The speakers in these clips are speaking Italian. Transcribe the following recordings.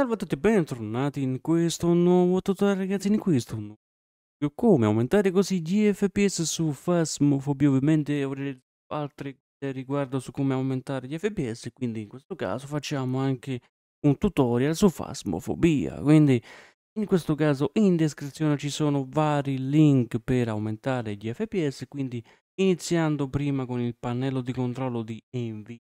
Salve a tutti e bentornati in questo nuovo tutorial ragazzi, in questo nuovo video come aumentare così gli FPS su Phasmophobia ovviamente avrei altre guide riguardo su come aumentare gli FPS quindi in questo caso facciamo anche un tutorial su Phasmophobia quindi in questo caso in descrizione ci sono vari link per aumentare gli FPS quindi iniziando prima con il pannello di controllo di Envy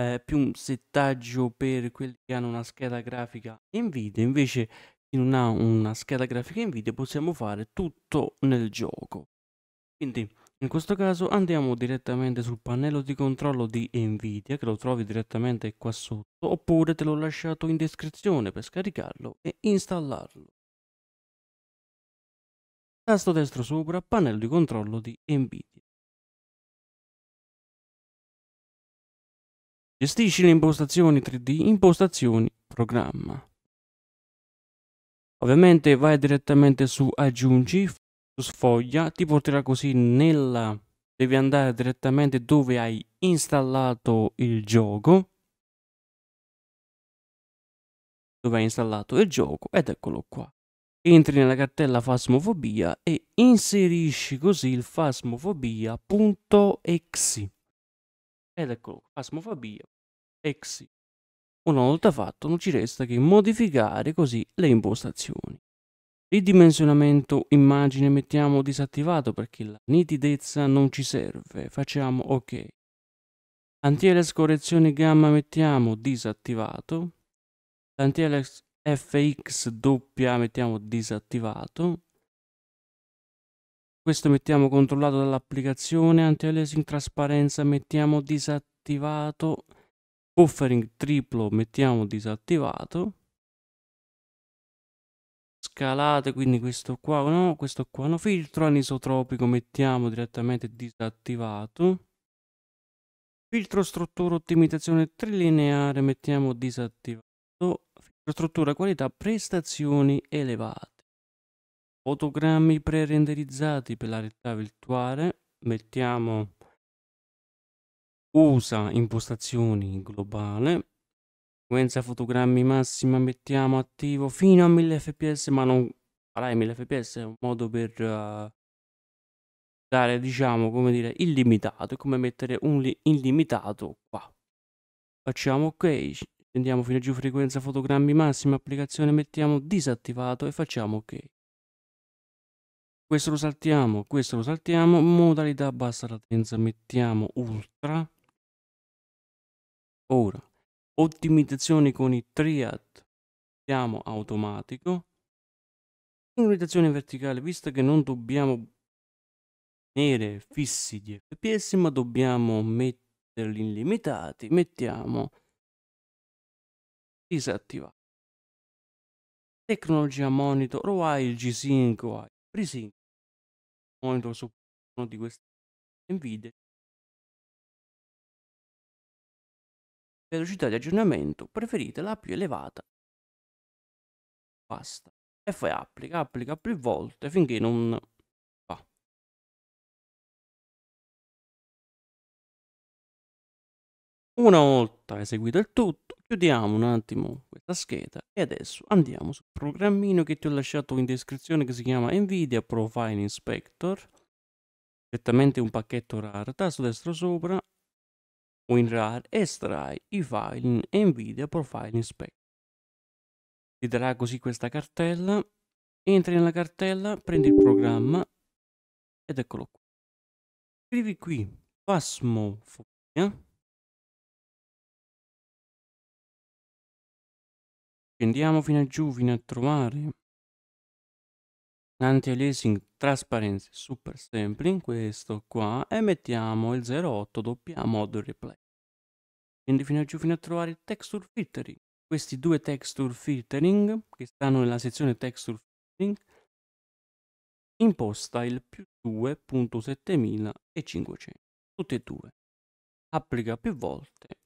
eh, più un settaggio per quelli che hanno una scheda grafica Nvidia invece chi non ha una scheda grafica Nvidia possiamo fare tutto nel gioco. Quindi in questo caso andiamo direttamente sul pannello di controllo di Nvidia che lo trovi direttamente qua sotto oppure te l'ho lasciato in descrizione per scaricarlo e installarlo. Tasto destro sopra, pannello di controllo di Nvidia. Gestisci le impostazioni 3D, impostazioni, programma. Ovviamente vai direttamente su aggiungi, su sfoglia, ti porterà così nella... devi andare direttamente dove hai installato il gioco. Dove hai installato il gioco ed eccolo qua. Entri nella cartella Fasmofobia e inserisci così il fasmofobia.exe. Ed eccolo qua, asmofobia, exi. Una volta fatto non ci resta che modificare così le impostazioni. Ridimensionamento immagine mettiamo disattivato perché la nitidezza non ci serve, facciamo ok. anti correzione gamma mettiamo disattivato. lanti FX doppia mettiamo disattivato questo mettiamo controllato dall'applicazione anti-aliasing trasparenza mettiamo disattivato buffering triplo mettiamo disattivato scalate quindi questo qua no questo qua no filtro anisotropico mettiamo direttamente disattivato filtro struttura ottimizzazione trilineare mettiamo disattivato filtro struttura qualità prestazioni elevate fotogrammi pre-renderizzati per la realtà virtuale, mettiamo usa impostazioni globale, frequenza fotogrammi massima mettiamo attivo fino a 1000 fps, ma non farai 1000 fps, è un modo per uh, dare diciamo come dire illimitato, è come mettere un illimitato qua. Facciamo ok, scendiamo fino a giù frequenza fotogrammi massima, applicazione mettiamo disattivato e facciamo ok questo lo saltiamo, questo lo saltiamo, modalità bassa latenza, mettiamo ultra. Ora, ottimizzazione con i triad, mettiamo automatico. Sincronizzazione verticale, visto che non dobbiamo tenere fissi di fps, ma dobbiamo metterli in limitati, mettiamo disattivato. Tecnologia monitor, o hai il G5 o hai il FreeSync, Monitor su uno di questi Nvidia velocità di aggiornamento preferite la più elevata. Basta. E poi applica, applica più volte finché non va Una volta eseguito il tutto, Chiudiamo un attimo questa scheda e adesso andiamo sul programmino che ti ho lasciato in descrizione che si chiama Nvidia Profile Inspector. Direttamente un pacchetto RAR, tasto destro sopra, WinRAR, estrai i file in Nvidia Profile Inspector. Ti darà così questa cartella, entri nella cartella, prendi il programma ed eccolo qui. Scrivi qui Pasmofobia Scendiamo fino a giù, fino a trovare lanti aliasing trasparenza super sampling, questo qua, e mettiamo il 08 doppia modo replay. Quindi fino a giù, fino a trovare il texture filtering. Questi due texture filtering, che stanno nella sezione texture filtering, imposta il più 2.7500, tutti e due. Applica più volte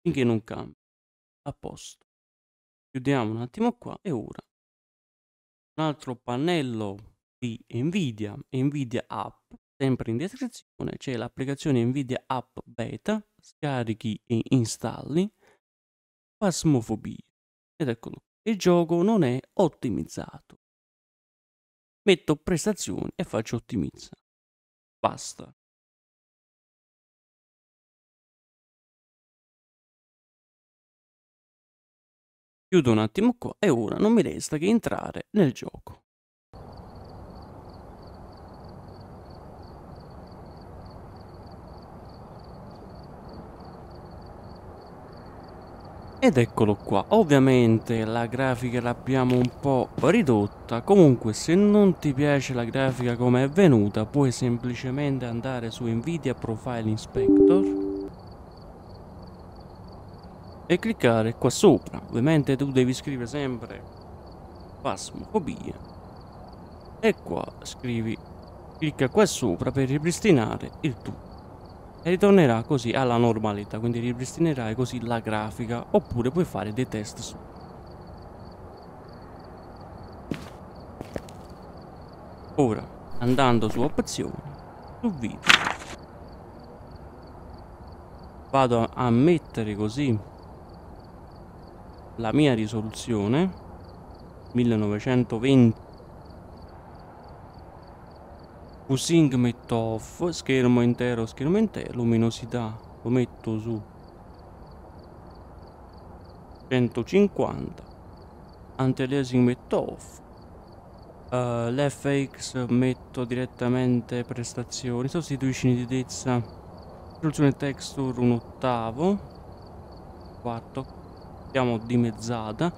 finché non cambia. A posto. Chiudiamo un attimo qua e ora un altro pannello di Nvidia, Nvidia App, sempre in descrizione c'è l'applicazione Nvidia App Beta, scarichi e installi, Pasmofobia, ed eccolo il gioco non è ottimizzato. Metto prestazioni e faccio ottimizza. Basta. Chiudo un attimo qua e ora non mi resta che entrare nel gioco. Ed eccolo qua, ovviamente la grafica l'abbiamo un po' ridotta, comunque se non ti piace la grafica come è venuta puoi semplicemente andare su Nvidia Profile Inspector e cliccare qua sopra. Ovviamente tu devi scrivere sempre pasmofobia e qua scrivi clicca qua sopra per ripristinare il tutto e ritornerà così alla normalità quindi ripristinerai così la grafica oppure puoi fare dei test su ora andando su opzioni su video vado a mettere così la mia risoluzione 1920 Using metto off, schermo intero, schermo intero, luminosità lo metto su 150 anti-aliasing metto off uh, eh, l'fx metto direttamente prestazioni sostituisci nitidezza risoluzione texture un ottavo quarto l'abbiamo dimezzata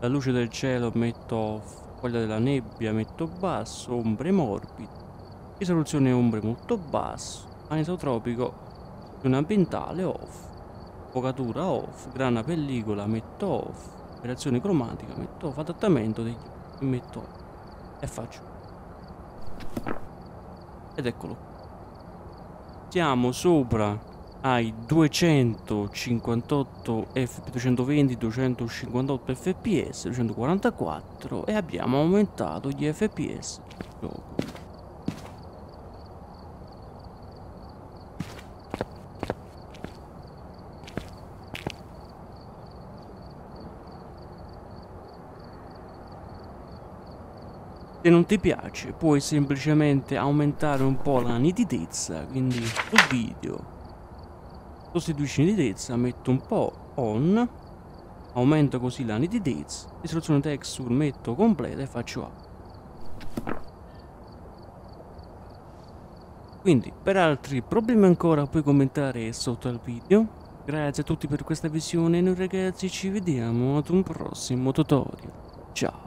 la luce del cielo metto foglia della nebbia metto basso ombre morbide risoluzione ombre molto basso anisotropico ambientale off focatura off grana pellicola metto off operazione cromatica metto off adattamento degli metto off e faccio ed eccolo siamo sopra hai 258 fps 220 258 fps 244 e abbiamo aumentato gli fps Se non ti piace puoi semplicemente aumentare un po' la nitidezza, quindi sul video Sostituisci nitidezza, metto un po' on, aumento così la nitidezza, istruzione texture metto completa e faccio up. Quindi, per altri problemi ancora puoi commentare sotto al video. Grazie a tutti per questa visione noi ragazzi ci vediamo ad un prossimo tutorial. Ciao!